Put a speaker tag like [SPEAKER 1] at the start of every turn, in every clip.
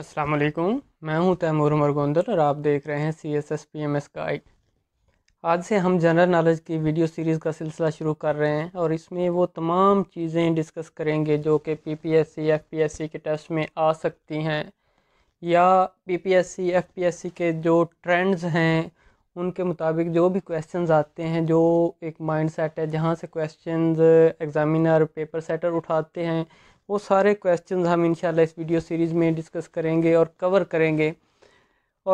[SPEAKER 1] السلام علیکم میں ہوں تیمور عمر گوندل اور آپ دیکھ رہے ہیں سی ایس ایس پی ایم ایس کا آج سے ہم جنرل نالج کی ویڈیو سیریز کا سلسلہ شروع کر رہے ہیں اور اس میں وہ تمام چیزیں ڈسکس کریں گے جو کہ پی پی ایس سی ایف پی ایس سی کے ٹیسٹ میں آ سکتی ہیں یا پی پی ایس سی ایف پی ایس سی کے جو ٹرینڈز ہیں ان کے مطابق جو بھی کویسچنز آتے ہیں جو ایک مائنڈ سیٹ ہے جہاں سے کویسچنز ایگزامینر پیپر سیٹر اٹھاتے ہیں وہ سارے کویسچنز ہم انشاءاللہ اس ویڈیو سیریز میں ڈسکس کریں گے اور کور کریں گے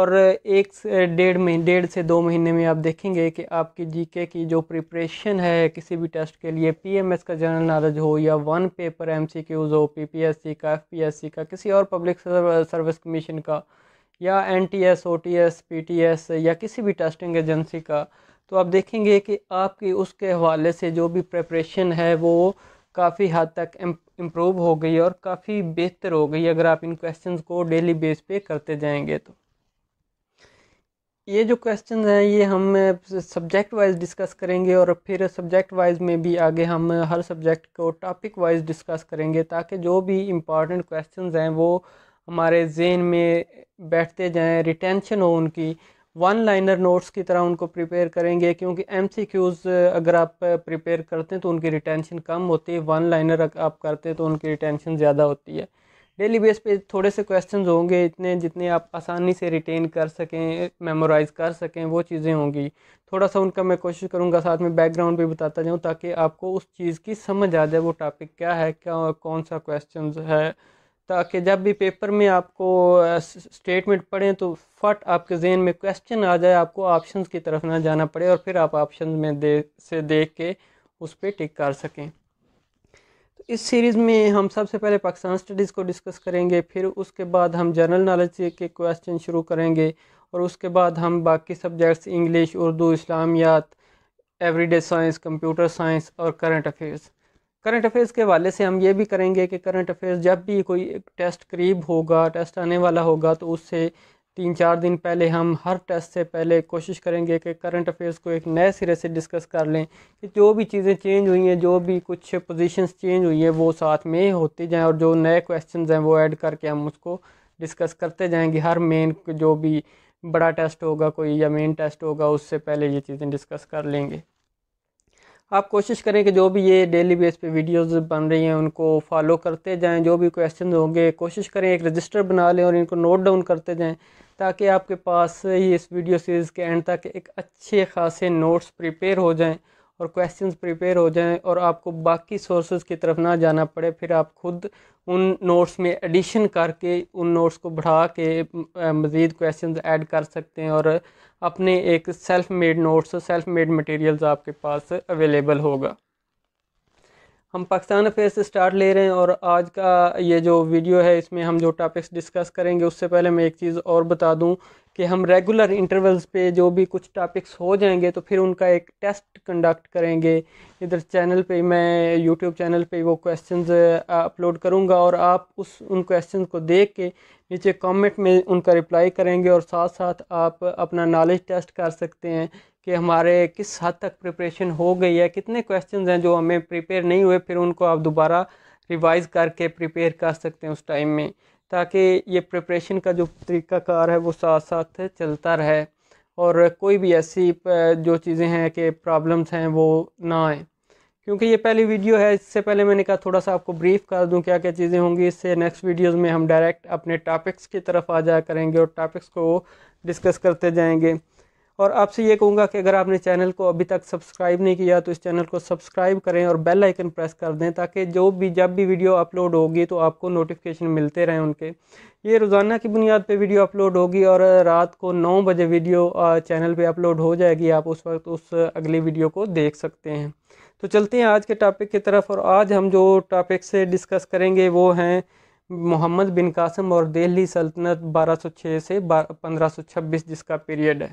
[SPEAKER 1] اور ایک سے ڈیڑھ میں ڈیڑھ سے دو مہینے میں آپ دیکھیں گے کہ آپ کی جی کے کی جو پریپریشن ہے کسی بھی ٹیسٹ کے لیے پی ایم ایس کا جنرل نالج ہو یا ون پیپر ایم سی کیوز ہو پی پی ایس سی کا ایف پی ایس سی کا کسی اور پبلک سروس کمیشن کا یا N T S O T S P T S یا کسی بھی ٹیسٹنگ ایجنسی کا تو آپ دیکھیں گے کہ آپ کی اس کے حوالے سے جو بھی پریپریشن ہے وہ کافی حد تک امپروو ہو گئی اور کافی بہتر ہو گئی اگر آپ ان کویشچنز کو ڈیلی بیس پہ کرتے جائیں گے تو یہ جو کویشچنز ہیں یہ ہم سبجیکٹ وائز ڈسکس کریں گے اور پھر سبجیکٹ وائز میں بھی آگے ہم ہر سبجیکٹ کو ٹاپک وائز ڈسکس کریں گے تاکہ جو بھی امپارٹنٹ کویشچنز ہیں وہ ہمارے ذہن میں بیٹھتے جائیں ریٹینشن ہو ان کی ون لائنر نوٹس کی طرح ان کو پریپیئر کریں گے کیونکہ ایم سی کیوز اگر آپ پریپیئر کرتے ہیں تو ان کی ریٹینشن کم ہوتی ہے ون لائنر آپ کرتے ہیں تو ان کی ریٹینشن زیادہ ہوتی ہے ڈیلی بیس پہ تھوڑے سے کویسچنز ہوں گے اتنے جتنے آپ آسانی سے ریٹین کر سکیں میمورائز کر سکیں وہ چیزیں ہوں گی تھوڑا سا ان کا میں کوشش کروں گا ساتھ میں بیک گراؤنڈ بھی بتاتا جاؤں تاکہ آپ کو اس چیز کی سمجھ آ جائے وہ ٹاپک کیا ہے کیا کون سا کویسچنز ہے تاکہ جب بھی پیپر میں آپ کو اسٹیٹمنٹ پڑھیں تو فٹ آپ کے ذہن میں کوشچن آ جائے آپ کو آپشنز کی طرف نہ جانا پڑے اور پھر آپ آپشنز میں دے سے دیکھ کے اس پہ ٹک کر سکیں تو اس سیریز میں ہم سب سے پہلے پاکستان اسٹڈیز کو ڈسکس کریں گے پھر اس کے بعد ہم جنرل نالج کے کویشچن شروع کریں گے اور اس کے بعد ہم باقی subjects English Urdu Islamiat everyday science computer science اور کرنٹ افیئرس کرنٹ افیئرس کے حوالے سے ہم یہ بھی کریں گے کہ کرنٹ افیئرس جب بھی کوئی ٹیسٹ قریب ہوگا ٹیسٹ آنے والا ہوگا تو اس سے تین چار دن پہلے ہم ہر ٹیسٹ سے پہلے کوشش کریں گے کہ کرنٹ افیئرس کو ایک نئے سرے سے ڈسکس کر لیں کہ جو بھی چیزیں چینج ہوئی ہیں جو بھی کچھ پوزیشنز چینج ہوئی ہیں وہ ساتھ میں ہوتی جائیں اور جو نئے کویشچنز ہیں وہ ایڈ کر کے ہم اس کو ڈسکس کرتے جائیں گے ہر مین جو بھی بڑا ٹیسٹ ہوگا کوئی یا مین ٹیسٹ ہوگا اس سے پہلے یہ چیزیں ڈسکس کر لیں گے آپ کوشش کریں کہ جو بھی یہ ڈیلی بیس پہ ویڈیوز بن رہی ہیں ان کو فالو کرتے جائیں جو بھی کوشچنز ہوں گے کوشش کریں ایک رجسٹر بنا لیں اور ان کو نوٹ ڈاؤن کرتے جائیں تاکہ آپ کے پاس ہی اس ویڈیو سیریز کے اینڈ تک ایک اچھے خاصے نوٹس پریپیئر ہو جائیں اور کویسچنز پریپیئر ہو جائیں اور آپ کو باقی سورسز کی طرف نہ جانا پڑے پھر آپ خود ان نوٹس میں ایڈیشن کر کے ان نوٹس کو بڑھا کے مزید کویسچنز ایڈ کر سکتے ہیں اور اپنے ایک self made notes self made materials آپ کے پاس اویلیبل ہوگا ہم پاکستان افیئر سے سٹارٹ لے رہے ہیں اور آج کا یہ جو ویڈیو ہے اس میں ہم جو ٹاپکس ڈسکس کریں گے اس سے پہلے میں ایک چیز اور بتا دوں کہ ہم ریگولر انٹرولز پہ جو بھی کچھ ٹاپکس ہو جائیں گے تو پھر ان کا ایک ٹیسٹ کنڈکٹ کریں گے ادھر چینل پہ میں یوٹیوب چینل پہ وہ کویشچنز اپلوڈ کروں گا اور آپ اس ان کویشچنز کو دیکھ کے نیچے کامنٹ میں ان کا رپلائی کریں گے اور ساتھ ساتھ آپ اپنا نالج ٹیسٹ کر سکتے ہیں کہ ہمارے کس حد تک پریپریشن ہو گئی ہے کتنے کویشچنز ہیں جو ہمیں پریپیئر نہیں ہوئے پھر ان کو آپ دوبارہ ریوائز کر کے پریپیئر کر سکتے ہیں اس ٹائم میں تاکہ یہ پریپریشن کا جو طریقہ کار ہے وہ ساتھ ساتھ چلتا رہے اور کوئی بھی ایسی جو چیزیں ہیں کہ پرابلمس ہیں وہ نہ آئیں کیونکہ یہ پہلی ویڈیو ہے اس سے پہلے میں نے کہا تھوڑا سا آپ کو بریف کر دوں کیا کیا چیزیں ہوں گی اس سے نیکسٹ ویڈیوز میں ہم ڈائریکٹ اپنے ٹاپکس کی طرف آ جایا کریں گے اور ٹاپکس کو ڈسکس کرتے جائیں گے اور آپ سے یہ کہوں گا کہ اگر آپ نے چینل کو ابھی تک سبسکرائب نہیں کیا تو اس چینل کو سبسکرائب کریں اور بیل آئکن پریس کر دیں تاکہ جو بھی جب بھی ویڈیو اپلوڈ ہوگی تو آپ کو نوٹیفیکیشن ملتے رہیں ان کے یہ روزانہ کی بنیاد پہ ویڈیو اپلوڈ ہوگی اور رات کو نو بجے ویڈیو چینل پہ اپلوڈ ہو جائے گی آپ اس وقت اس اگلی ویڈیو کو دیکھ سکتے ہیں تو چلتے ہیں آج کے ٹاپک کی طرف اور آج ہم جو ٹاپک سے ڈسکس کریں گے وہ ہیں محمد بن قاسم اور دہلی سلطنت بارہ سو چھ سے پندرہ سو چھبیس جس کا پیریڈ ہے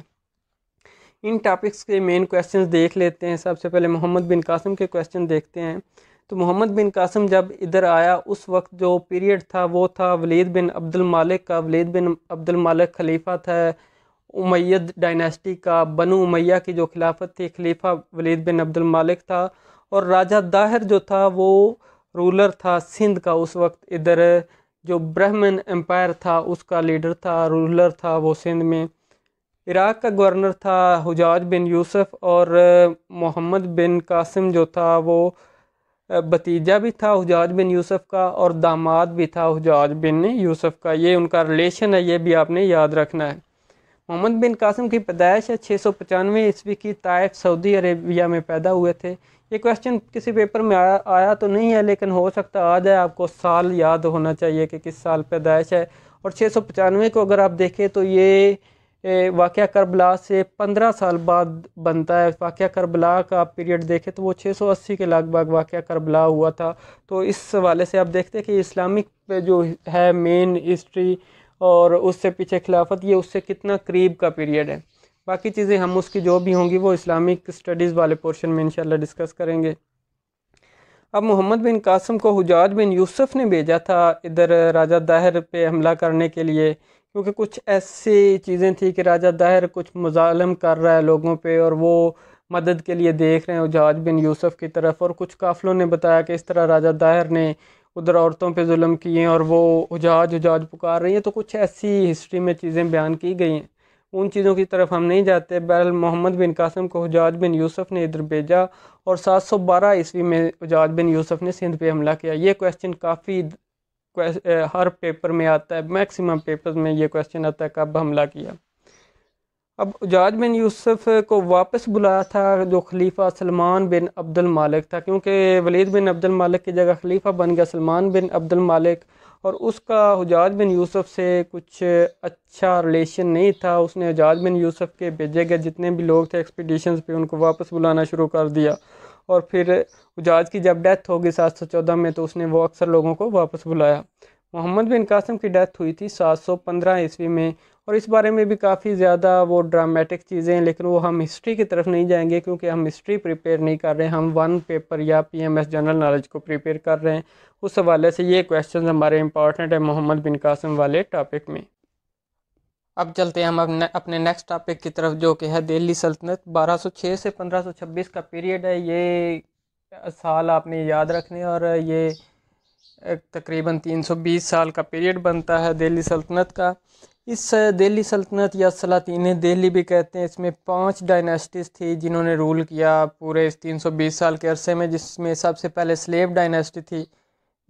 [SPEAKER 1] ان ٹاپکس کے مین کوشچنس دیکھ لیتے ہیں سب سے پہلے محمد بن قاسم کے کویشچن دیکھتے ہیں تو محمد بن قاسم جب ادھر آیا اس وقت جو پیریڈ تھا وہ تھا ولید بن عبد المالک کا ولید بن عبد المالک خلیفہ تھا امید ڈائنیسٹی کا بنو امیہ کی جو خلافت تھی خلیفہ ولید بن عبد المالک تھا اور راجہ داہر جو تھا وہ رولر تھا سندھ کا اس وقت ادھر جو برہمن امپائر تھا اس کا لیڈر تھا رولر تھا وہ سندھ میں عراق کا گورنر تھا حجاج بن یوسف اور محمد بن قاسم جو تھا وہ بتیجہ بھی تھا حجاج بن یوسف کا اور داماد بھی تھا حجاج بن یوسف کا یہ ان کا ریلیشن ہے یہ بھی آپ نے یاد رکھنا ہے محمد بن قاسم کی پیدائش ہے چھ سو پچانوے عیسوی کی طائف سعودی عربیہ میں پیدا ہوئے تھے یہ کویشچن کسی پیپر میں آیا آیا تو نہیں ہے لیکن ہو سکتا آ جائے آپ کو سال یاد ہونا چاہیے کہ کس سال پیدائش ہے اور چھ سو پچانوے کو اگر آپ دیکھیں تو یہ واقعہ کربلا سے پندرہ سال بعد بنتا ہے واقعہ کربلا کا آپ پیریڈ دیکھیں تو وہ چھ سو اسی کے لگ بھگ واقعہ کربلا ہوا تھا تو اس حوالے سے آپ دیکھتے ہیں کہ اسلامک پہ جو ہے مین ہسٹری اور اس سے پیچھے خلافت یہ اس سے کتنا قریب کا پیریڈ ہے باقی چیزیں ہم اس کی جو بھی ہوں گی وہ اسلامک اسٹڈیز والے پورشن میں انشاءاللہ ڈسکس کریں گے اب محمد بن قاسم کو حجاج بن یوسف نے بھیجا تھا ادھر راجہ داہر پہ حملہ کرنے کے لیے کیونکہ کچھ ایسی چیزیں تھیں کہ راجہ داہر کچھ مظالم کر رہا ہے لوگوں پہ اور وہ مدد کے لیے دیکھ رہے ہیں اجاج بن یوسف کی طرف اور کچھ قافلوں نے بتایا کہ اس طرح راجہ داہر نے ادھر عورتوں پہ ظلم کیے ہیں اور وہ اجاج اجاج پکار رہی ہیں تو کچھ ایسی ہسٹری میں چیزیں بیان کی گئی ہیں ان چیزوں کی طرف ہم نہیں جاتے بہرحال محمد بن قاسم کو حجاج بن یوسف نے ادھر بھیجا اور سات سو بارہ عیسوی میں حجاج بن یوسف نے سندھ پہ حملہ کیا یہ کویشچن کافی Eh, ہر پیپر میں آتا ہے میکسیمم پیپر میں یہ کویشچن آتا ہے کب حملہ کیا اب جاج بن یوسف کو واپس بلایا تھا جو خلیفہ سلمان بن عبد المالک تھا کیونکہ ولید بن عبد المالک کی جگہ خلیفہ بن گیا سلمان بن عبد المالک اور اس کا حجاج بن یوسف سے کچھ اچھا ریلیشن نہیں تھا اس نے حجاج بن یوسف کے بھیجے گئے جتنے بھی لوگ تھے ایکسپیڈیشنز پہ ان کو واپس بلانا شروع کر دیا اور پھر اجاز کی جب ڈیتھ ہوگی سات سو چودہ میں تو اس نے وہ اکثر لوگوں کو واپس بلایا محمد بن قاسم کی ڈیتھ ہوئی تھی سات سو پندرہ عیسوی میں اور اس بارے میں بھی کافی زیادہ وہ ڈرامیٹک چیزیں ہیں لیکن وہ ہم ہسٹری کی طرف نہیں جائیں گے کیونکہ ہم ہسٹری پریپیئر نہیں کر رہے ہیں ہم ون پیپر یا P M S general knowledge کو پریپیئر کر رہے ہیں اس حوالے سے یہ کویشچنز ہمارے امپورٹنٹ ہیں محمد بن قاسم والے ٹاپک میں اب چلتے ہیں ہم اپنے نیکسٹ ٹاپک کی طرف جو کہ ہے دہلی سلطنت بارہ سو چھ سے پندرہ سو چھبیس کا پیریڈ ہے یہ سال آپ نے یاد رکھنے اور یہ تقریباً تین سو بیس سال کا پیریڈ بنتا ہے دہلی سلطنت کا اس دہلی سلطنت یا سلاطین دہلی بھی کہتے ہیں اس میں پانچ ڈائنیسٹیز تھی جنہوں نے رول کیا پورے اس تین سو بیس سال کے عرصے میں جس میں سب سے پہلے سلیب ڈائنیسٹی تھی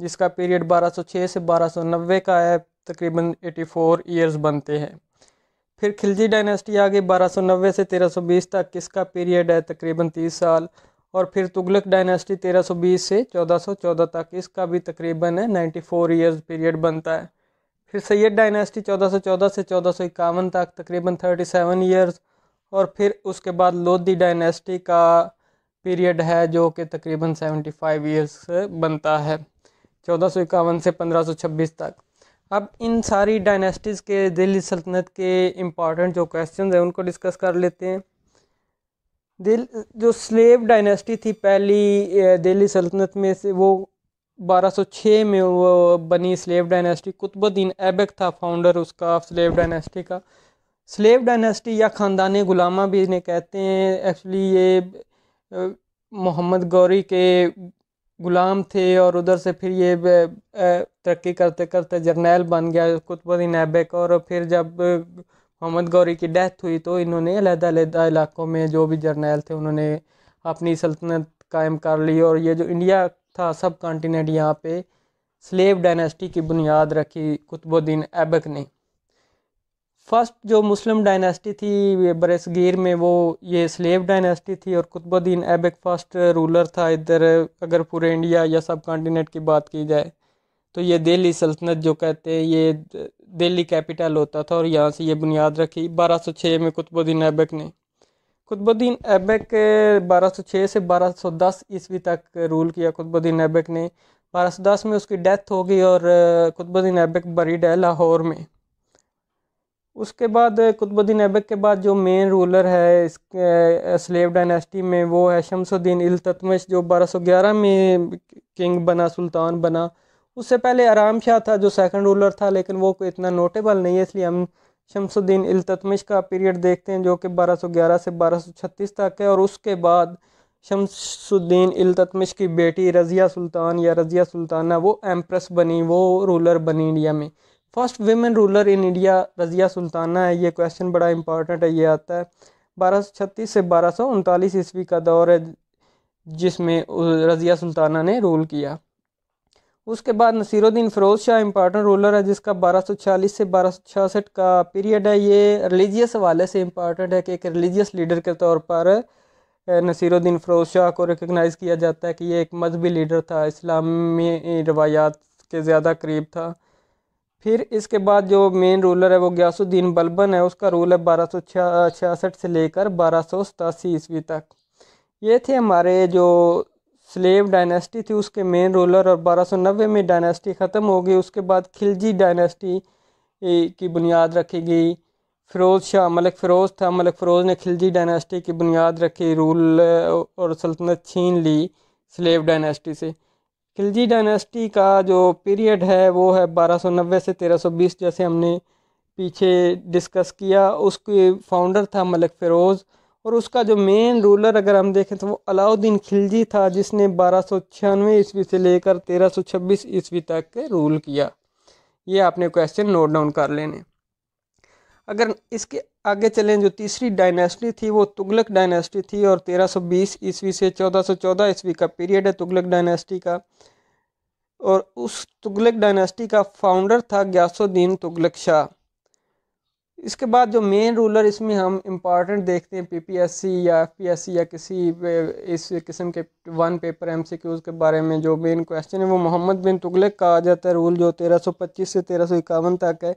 [SPEAKER 1] جس کا پیریڈ بارہ سو چھ سے بارہ سو نوے کا ہے تقریباً ایٹی فور ایئرز بنتے ہیں پھر کھلجی ڈائنیسٹی آگئی بارہ سو نوے سے تیرہ سو بیس تک اس کا پیریڈ ہے تقریباً تیس سال اور پھر تغلق ڈائنیسٹی تیرہ سو بیس سے چودہ سو چودہ تک اس کا بھی تقریباً نائنٹی فور ایئرز پیریڈ بنتا ہے پھر سید ڈائنیسٹی چودہ سو چودہ سے چودہ سو اکاون تک تقریباً تھرٹی سیون ایئرز اور پھر اس کے بعد لودھی ڈائنیسٹی کا پیریڈ ہے جو کہ تقریباً سیونٹی فائیو ایئرس بنتا ہے چودہ سو اکاون سے پندرہ سو چھبیس تک اب ان ساری ڈائنیسٹیز کے دلی سلطنت کے امپارٹنٹ جو کویسچنز ہیں ان کو ڈسکس کر لیتے ہیں جو سلیب ڈائنیسٹی تھی پہلی دہلی سلطنت میں سے وہ بارہ سو چھ میں وہ بنی سلیب ڈائنیسٹی قطب الدین ایبک تھا فاؤنڈر اس کا سلیب ڈائنیسٹی کا سلیب ڈائنیسٹی یا خاندان غلامہ بھی انہیں کہتے ہیں ایکچولی یہ محمد گوری کے غلام تھے اور ادھر سے پھر یہ ترقی کرتے کرتے جرنیل بن گیا قطب الدین ایبک اور پھر جب محمد گوری کی ڈیتھ ہوئی تو انہوں نے علیحدہ علیحدہ علاقوں میں جو بھی جرنیل تھے انہوں نے اپنی سلطنت قائم کر لی اور یہ جو انڈیا تھا سب کانٹیننٹ یہاں پہ سلیب ڈائنیسٹی کی بنیاد رکھی قطب الدین ایبک نے فسٹ جو مسلم ڈائنیسٹی تھی برصغیر میں وہ یہ سلیب ڈائنیسٹی تھی اور قطب الدین ایبک فسٹ رولر تھا ادھر اگر پورے انڈیا یا سب کانٹیننٹ کی بات کی جائے تو یہ دہلی سلطنت جو کہتے ہیں یہ دہلی کیپیٹل ہوتا تھا اور یہاں سے یہ بنیاد رکھی بارہ سو چھ میں قطب الدین ایبک نے قطب الدین ایبک بارہ سو چھ سے بارہ سو دس عیسوی تک رول کیا قطب الدین ایبک نے بارہ سو دس میں اس کی ڈیتھ ہو گئی اور قطب الدین ایبک بریڈ ہے لاہور میں اس کے بعد قطب الدین ایبک کے بعد جو مین رولر ہے اس سلیو ڈائنیسٹی میں وہ ہے شمس الدین التتمش جو بارہ سو گیارہ میں کنگ بنا سلطان بنا اس سے پہلے آرام شاہ تھا جو سیکنڈ رولر تھا لیکن وہ کوئی اتنا نوٹیبل نہیں ہے اس لیے ہم شمس الدین التتمش کا پیریڈ دیکھتے ہیں جو کہ بارہ سو گیارہ سے بارہ سو چھتیس تک ہے اور اس کے بعد شمس الدین التتمش کی بیٹی رضیہ سلطان یا رضیہ سلطانہ وہ ایمپریس بنی وہ رولر بنی انڈیا میں first women ruler in India Razia Sultana ہے یہ کویشچن بڑا امپورٹنٹ ہے یہ آتا ہے بارہ سو چھتیس سے بارہ سو انتالیس عیسوی کا دور ہے جس میں رضیہ سلطانہ نے رول کیا اس کے بعد نصیر الدین فروز شاہ امپارٹنٹ رولر ہے جس کا بارہ سو چھیالیس سے بارہ سو چھیاسٹھ کا پیریڈ ہے یہ ریلیجیس حوالے سے امپارٹنٹ ہے کہ ایک ریلیجیس لیڈر کے طور پر نصیر الدین فروز شاہ کو ریکگنائز کیا جاتا ہے کہ یہ ایک مذہبی لیڈر تھا اسلامی روایات کے زیادہ قریب تھا پھر اس کے بعد جو مین رولر ہے وہ گیاس الدین بلبن ہے اس کا رول ہے بارہ سو چھیاسٹھ سے لے کر بارہ سو ستاسی عیسوی تک یہ تھے ہمارے جو سلیو ڈائنیسٹی تھی اس کے مین رولر اور بارہ سو نوے میں ڈائنیسٹی ختم ہو گئی اس کے بعد خلجی ڈائنیسٹی کی بنیاد رکھی گئی فیروز شاہ ملک فیروز تھا ملک فیروز نے خلجی ڈائنیسٹی کی بنیاد رکھی رول اور سلطنت چھین لی سلیو ڈائنیسٹی سے خلجی ڈائنیسٹی کا جو پیریڈ ہے وہ ہے بارہ سو نوے سے تیرہ سو بیس جیسے ہم نے پیچھے ڈسکس کیا اس کے فاؤنڈر تھا ملک فیروز اور اس کا جو مین رولر اگر ہم دیکھیں تو وہ علاؤ خلجی کھلجی تھا جس نے بارہ سو چھیانوے عیسوی سے لے کر تیرہ سو چھبیس عیسوی تک رول کیا یہ آپ نے کویشچن نوٹ ڈاؤن کر لینے اگر اس کے آگے چلیں جو تیسری ڈائنیسٹی تھی وہ تغلق ڈائنیسٹی تھی اور تیرہ سو بیس عیسوی سے چودہ سو چودہ عیسوی کا پیریڈ ہے تغلق ڈائنیسٹی کا اور اس تغلق ڈائنیسٹی کا فاؤنڈر تھا گیاس الدین تغلق شاہ اس کے بعد جو مین رولر اس میں ہم امپارٹنٹ دیکھتے ہیں پی پی ایس سی یا ایف پی ایس سی یا کسی اس قسم کے ون پیپر ایم سی کیوز کے بارے میں جو مین کوشچن ہے وہ محمد بن تغلق آ جاتا ہے رول جو تیرہ سو پچیس سے تیرہ سو اکاون تک ہے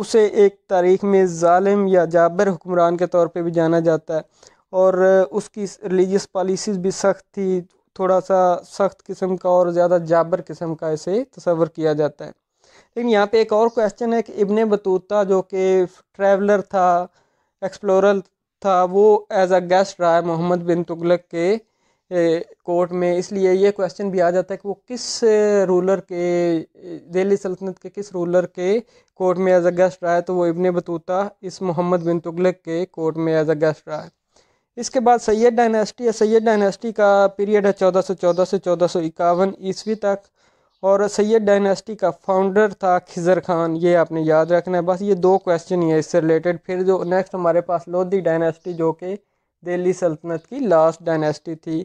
[SPEAKER 1] اسے ایک تاریخ میں ظالم یا جابر حکمران کے طور پہ بھی جانا جاتا ہے اور اس کی ریلیجس پالیسیز بھی سخت تھی تھوڑا سا سخت قسم کا اور زیادہ جابر قسم کا اسے تصور کیا جاتا ہے لیکن یہاں پہ ایک اور کویسچن ہے کہ ابن بطوطہ جو کہ ٹریولر تھا ایکسپلورر تھا وہ ایز اے گیسٹ رہا ہے محمد بن تغلق کے کورٹ میں اس لیے یہ کویسچن بھی آ جاتا ہے کہ وہ کس رولر کے دہلی سلطنت کے کس رولر کے کورٹ میں ایز اے گیسٹ رہا ہے تو وہ ابن بطوطہ اس محمد بن تغلق کے کورٹ میں ایز اے گیسٹ رہا ہے اس کے بعد سید ڈائنیسٹی ہے سید ڈائنیسٹی کا پیریڈ ہے چودہ سو چودہ سے چودہ سو اکاون عیسوی تک اور سید ڈائنیسٹی کا فاؤنڈر تھا خزر خان یہ آپ نے یاد رکھنا ہے بس یہ دو ہی ہے اس سے ریلیٹڈ پھر جو نیکسٹ ہمارے پاس لودھی ڈائنیسٹی جو کہ دہلی سلطنت کی لاسٹ ڈائنیسٹی تھی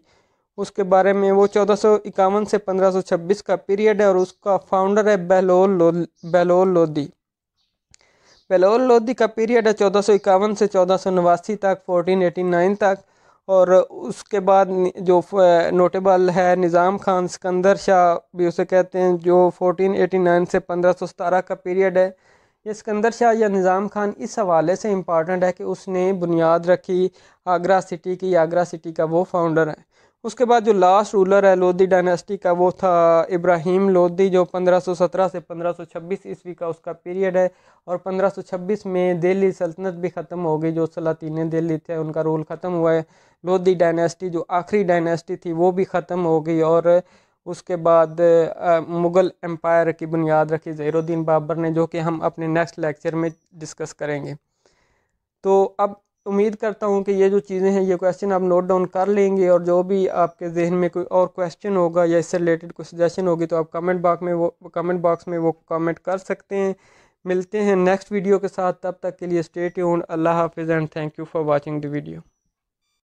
[SPEAKER 1] اس کے بارے میں وہ چودہ سو اکاون سے پندرہ سو چھبیس کا پیریڈ ہے اور اس کا فاؤنڈر ہے لودھی بیلول لودھی کا پیریڈ ہے چودہ سو اکاون سے چودہ سو نواسی تک فورٹین ایٹی نائن تک اور اس کے بعد جو نوٹیبل ہے نظام خان سکندر شاہ بھی اسے کہتے ہیں جو فورٹین ایٹی نائن سے پندرہ سو ستارہ کا پیریڈ ہے یہ سکندر شاہ یا نظام خان اس حوالے سے امپارٹنٹ ہے کہ اس نے بنیاد رکھی آگرہ سٹی کی آگرہ سٹی کا وہ فاؤنڈر ہے اس کے بعد جو لاسٹ رولر ہے لودھی ڈائنیسٹی کا وہ تھا ابراہیم لودھی جو پندرہ سو سترہ سے پندرہ سو چھبیس عیسوی کا اس کا پیریڈ ہے اور پندرہ سو چھبیس میں دہلی سلطنت بھی ختم ہو گئی جو سلاطین دہلی تھے ان کا رول ختم ہوا ہے لودھی ڈائنیسٹی جو آخری ڈائنیسٹی تھی وہ بھی ختم ہو گئی اور اس کے بعد مغل امپائر کی بنیاد رکھی الدین بابر نے جو کہ ہم اپنے نیکسٹ لیکچر میں ڈسکس کریں گے تو اب امید کرتا ہوں کہ یہ جو چیزیں ہیں یہ کوشچن آپ نوٹ ڈاؤن کر لیں گے اور جو بھی آپ کے ذہن میں کوئی اور کوشچن ہوگا یا اس سے ریلیٹڈ کوئی سجیشن ہوگی تو آپ کمنٹ باکس میں وہ کمنٹ باکس میں وہ کمنٹ کر سکتے ہیں ملتے ہیں نیکسٹ ویڈیو کے ساتھ تب تک کے لیے اسٹے ٹیون اللہ حافظ and thank you for watching the video